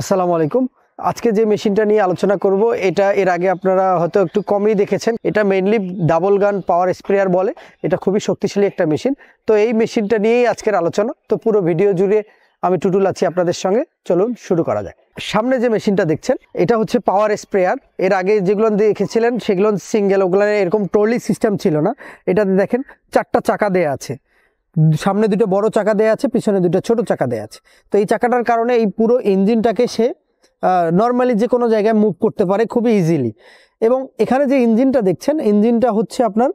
আসসালামু আলাইকুম আজকে যে মেশিনটা নিয়ে আলোচনা করব এটা এর আগে আপনারা হয়তো একটু কমই দেখেছেন এটা মেনলি ডাবল গান পাওয়ার স্প্রেয়ার বলে এটা খুবই শক্তিশালী একটা মেশিন তো এই মেশিনটা নিয়েই আজকের আলোচনা তো পুরো ভিডিও জুড়ে আমি টুটুল আছি আপনাদের সঙ্গে চলুন শুরু করা যায় সামনে যে মেশিনটা দেখছেন এটা হচ্ছে পাওয়ার স্প্রেয়ার এর আগে যেগুলো দেখেছিলেন সেগুলো সিঙ্গেল ওগুলো এরকম ট্রলি সিস্টেম ছিল না এটাতে দেখেন চারটা চাকা দেয়া আছে সামনে দুটো বড় চাকা দেয়া আছে পিছনে দুটো ছোট চাকা দেয়া আছে তো এই চাকাটার কারণে এই পুরো ইঞ্জিনটাকে সে নর্মালি যে কোনো জায়গায় মুভ করতে পারে খুবই ইজিলি এবং এখানে যে ইঞ্জিনটা দেখছেন ইঞ্জিনটা হচ্ছে আপনার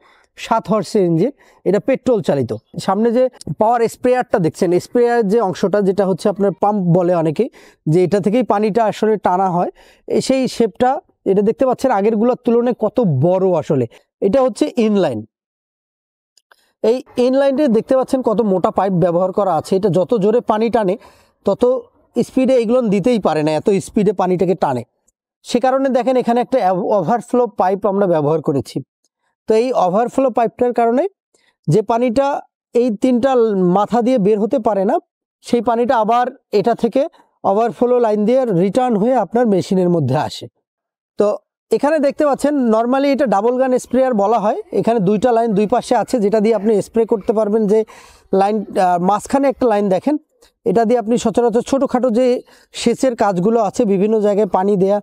সাত হর্সের ইঞ্জিন এটা পেট্রোল চালিত সামনে যে পাওয়ার স্প্রেয়ারটা দেখছেন স্প্রেয়ার যে অংশটা যেটা হচ্ছে আপনার পাম্প বলে অনেকে যে এটা থেকেই পানিটা আসলে টানা হয় সেই শেপটা এটা দেখতে পাচ্ছেন আগেরগুলোর তুলনায় কত বড় আসলে এটা হচ্ছে ইনলাইন এই ইনলাইনটি দেখতে পাচ্ছেন কত মোটা পাইপ ব্যবহার করা আছে এটা যত জোরে পানি টানে তত স্পিডে এগুলো দিতেই পারে না এত স্পিডে পানিটাকে টানে সে কারণে দেখেন এখানে একটা ওভারফ্লো পাইপ আমরা ব্যবহার করেছি তো এই ওভারফ্লো পাইপটার কারণে যে পানিটা এই তিনটা মাথা দিয়ে বের হতে পারে না সেই পানিটা আবার এটা থেকে ওভারফ্লো লাইন দিয়ে রিটার্ন হয়ে আপনার মেশিনের মধ্যে আসে তো এখানে দেখতে পাচ্ছেন নর্মালি এটা ডাবল গান স্প্রেয়ার বলা হয় এখানে দুইটা লাইন দুই পাশে আছে যেটা দিয়ে আপনি স্প্রে করতে পারবেন যে লাইন মাঝখানে একটা লাইন দেখেন এটা দিয়ে আপনি সচরাচর ছোটোখাটো যে সেচের কাজগুলো আছে বিভিন্ন জায়গায় পানি দেয়া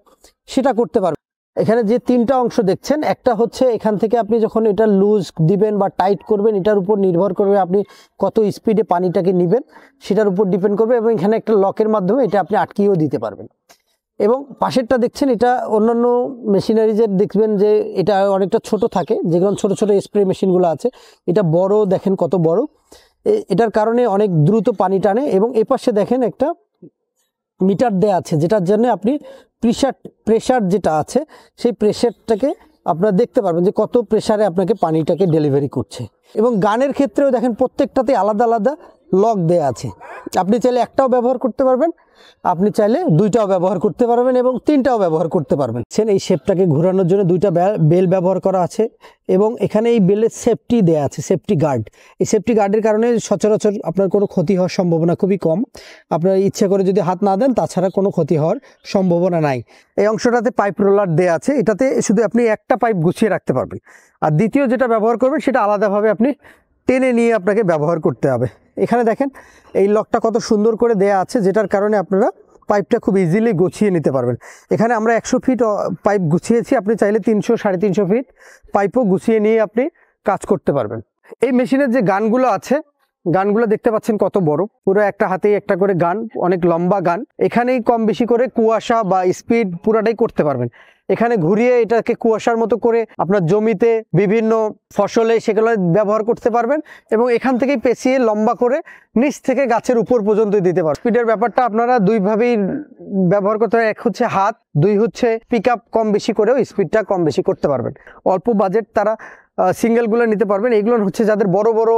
সেটা করতে পারবেন এখানে যে তিনটা অংশ দেখছেন একটা হচ্ছে এখান থেকে আপনি যখন এটা লুজ দিবেন বা টাইট করবেন এটার উপর নির্ভর করবে আপনি কত স্পিডে পানিটাকে নেবেন সেটার উপর ডিপেন্ড করবে এবং এখানে একটা লকের মাধ্যমে এটা আপনি আটকিয়েও দিতে পারবেন এবং পাশেরটা দেখছেন এটা অন্যান্য মেশিনারিজের দেখবেন যে এটা অনেকটা ছোট থাকে যেগুলো ছোট ছোট স্প্রে মেশিনগুলো আছে এটা বড় দেখেন কত বড় এটার কারণে অনেক দ্রুত পানি টানে এবং এপাশে দেখেন একটা মিটার দেয়া আছে যেটার জন্য আপনি প্রেশার প্রেশার যেটা আছে সেই প্রেশারটাকে আপনারা দেখতে পারবেন যে কত প্রেশারে আপনাকে পানিটাকে ডেলিভারি করছে এবং গানের ক্ষেত্রেও দেখেন প্রত্যেকটাতে আলাদা আলাদা লক দেওয়া আছে আপনি চাইলে একটাও ব্যবহার করতে পারবেন আপনি চাইলে দুইটাও ব্যবহার করতে পারবেন এবং তিনটাও ব্যবহার করতে পারবেন সেন এই শেপটাকে ঘোরানোর জন্য দুইটা বেল ব্যবহার করা আছে এবং এখানে এই বেলের সেফটি দেয়া আছে সেফটি গার্ড এই সেফটি গার্ডের কারণে সচরাচর আপনার কোনো ক্ষতি হওয়ার সম্ভাবনা খুবই কম আপনার ইচ্ছা করে যদি হাত না দেন তাছাড়া কোনো ক্ষতি হওয়ার সম্ভাবনা নাই এই অংশটাতে পাইপ রোলার দেয়া আছে এটাতে শুধু আপনি একটা পাইপ গুছিয়ে রাখতে পারবেন আর দ্বিতীয় যেটা ব্যবহার করবেন সেটা আলাদাভাবে আপনি টেনে নিয়ে আপনাকে ব্যবহার করতে হবে এখানে দেখেন এই লকটা কত সুন্দর করে দেয়া আছে যেটার কারণে আপনারা পাইপটা খুব ইজিলি গুছিয়ে নিতে পারবেন এখানে আমরা একশো ফিট পাইপ গুছিয়েছি আপনি চাইলে তিনশো সাড়ে তিনশো ফিট পাইপও গুছিয়ে নিয়ে আপনি কাজ করতে পারবেন এই মেশিনের যে গানগুলো আছে গানগুলো দেখতে পাচ্ছেন কত বড় পুরো একটা হাতেই একটা করে গান অনেক লম্বা গান এখানেই কম বেশি করে কুয়াশা বা স্পিড পুরাটাই করতে পারবেন এখানে ঘুরিয়ে এটাকে কুয়াশার মতো করে আপনার জমিতে বিভিন্ন ফসলে সেগুলো ব্যবহার করতে পারবেন এবং এখান থেকেই পেঁচিয়ে লম্বা করে নিচ থেকে গাছের উপর পর্যন্ত দিতে পারবেন স্পিডের ব্যাপারটা আপনারা দুইভাবেই ব্যবহার করতে এক হচ্ছে হাত দুই হচ্ছে পিক কম বেশি করেও স্পিডটা কম বেশি করতে পারবেন অল্প বাজেট তারা সিঙ্গেলগুলো নিতে পারবেন এগুলো হচ্ছে যাদের বড় বড়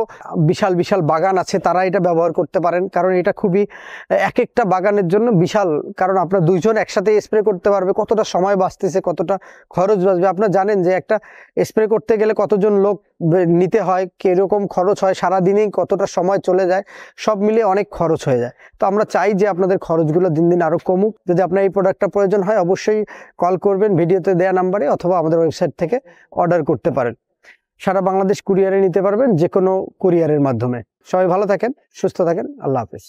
বিশাল বিশাল বাগান আছে তারা এটা ব্যবহার করতে পারেন কারণ এটা খুবই এক একটা বাগানের জন্য বিশাল কারণ আপনার দুইজন একসাথে স্প্রে করতে পারবে কতটা সময় বাঁচতেছে কতটা খরচ বাঁচবে আপনার জানেন যে একটা স্প্রে করতে গেলে কতজন লোক নিতে হয় কীরকম খরচ হয় সারা কতটা সময় চলে যায় সব মিলে অনেক খরচ হয়ে যায় তো আমরা চাই যে আপনাদের খরচগুলো দিন দিন আরও কমুক যদি আপনার এই প্রোডাক্টটা প্রয়োজন হয় অবশ্যই কল করবেন ভিডিওতে দেওয়া নাম্বারে অথবা আমাদের ওয়েবসাইট থেকে অর্ডার করতে পারেন সারা বাংলাদেশ কুরিয়ারে নিতে পারবেন যে কোনো কুরিয়ারের মাধ্যমে সবাই ভালো থাকেন সুস্থ থাকেন আল্লাহ হাফিজ